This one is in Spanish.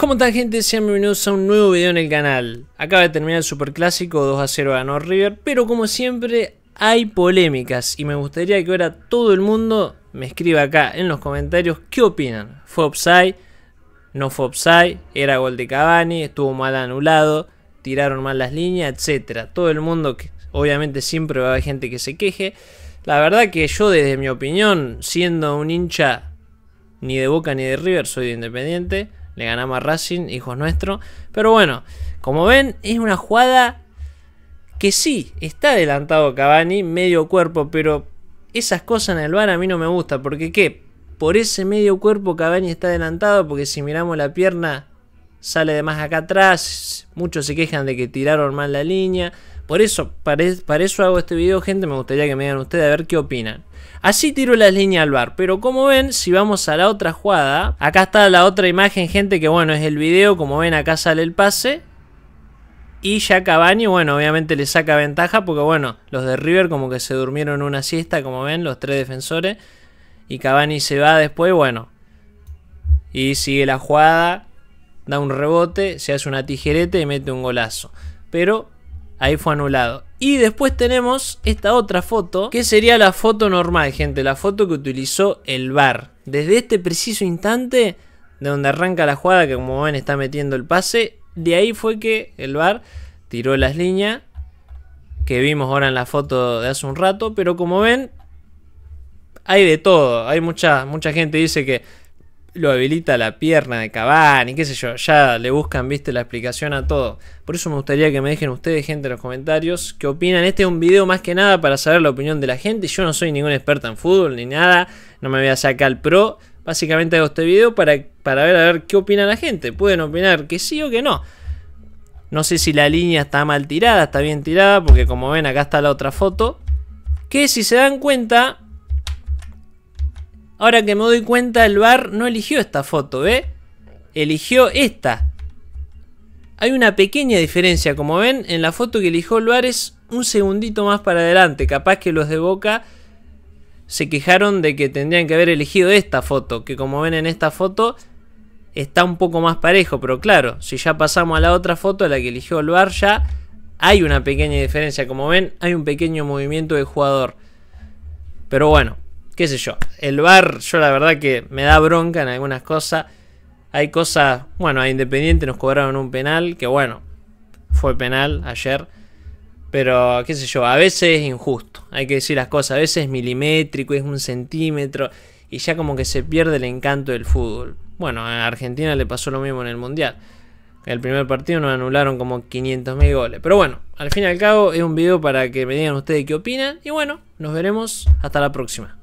¿Cómo tal gente? Sean bienvenidos a un nuevo video en el canal. Acaba de terminar el Superclásico, 2 a 0 ganó River, pero como siempre hay polémicas y me gustaría que ahora todo el mundo me escriba acá en los comentarios qué opinan. ¿Fue offside? ¿No fue offside? ¿Era gol de Cavani? ¿Estuvo mal anulado? ¿Tiraron mal las líneas? Etcétera. Todo el mundo, que obviamente siempre va a haber gente que se queje. La verdad que yo desde mi opinión, siendo un hincha ni de Boca ni de River, soy de Independiente le ganamos a Racing, hijos nuestro Pero bueno, como ven, es una jugada que sí, está adelantado Cavani, medio cuerpo, pero esas cosas en el bar a mí no me gusta. Porque qué, por ese medio cuerpo Cavani está adelantado, porque si miramos la pierna sale de más acá atrás. Muchos se quejan de que tiraron mal la línea. Por eso, para, eso hago este video, gente. Me gustaría que me digan ustedes a ver qué opinan. Así tiro las líneas al bar, pero como ven, si vamos a la otra jugada, acá está la otra imagen, gente, que bueno, es el video, como ven acá sale el pase. Y ya Cavani, bueno, obviamente le saca ventaja porque bueno, los de River como que se durmieron una siesta, como ven, los tres defensores. Y Cavani se va después, bueno. Y sigue la jugada, da un rebote, se hace una tijerete y mete un golazo. Pero Ahí fue anulado. Y después tenemos esta otra foto, que sería la foto normal, gente, la foto que utilizó el VAR. Desde este preciso instante, de donde arranca la jugada, que como ven está metiendo el pase, de ahí fue que el VAR tiró las líneas, que vimos ahora en la foto de hace un rato, pero como ven, hay de todo. Hay mucha, mucha gente dice que lo habilita la pierna de Cavani, qué sé yo, ya le buscan, viste, la explicación a todo. Por eso me gustaría que me dejen ustedes, gente, en los comentarios qué opinan. Este es un video más que nada para saber la opinión de la gente. Yo no soy ningún experto en fútbol ni nada, no me voy a sacar el pro. Básicamente hago este video para, para ver a ver qué opina la gente. Pueden opinar que sí o que no. No sé si la línea está mal tirada, está bien tirada, porque como ven acá está la otra foto. Que si se dan cuenta, Ahora que me doy cuenta, el bar no eligió esta foto, ¿eh? Eligió esta. Hay una pequeña diferencia, como ven, en la foto que eligió el bar es un segundito más para adelante. Capaz que los de Boca se quejaron de que tendrían que haber elegido esta foto, que como ven en esta foto está un poco más parejo, pero claro, si ya pasamos a la otra foto, a la que eligió el bar ya hay una pequeña diferencia, como ven, hay un pequeño movimiento de jugador. Pero bueno, qué sé yo. El bar, yo la verdad que me da bronca en algunas cosas. Hay cosas, bueno, a Independiente nos cobraron un penal, que bueno, fue penal ayer. Pero, qué sé yo, a veces es injusto, hay que decir las cosas, a veces es milimétrico, es un centímetro, y ya como que se pierde el encanto del fútbol. Bueno, a Argentina le pasó lo mismo en el Mundial. En El primer partido nos anularon como 500.000 goles. Pero bueno, al fin y al cabo es un video para que me digan ustedes qué opinan. Y bueno, nos veremos hasta la próxima.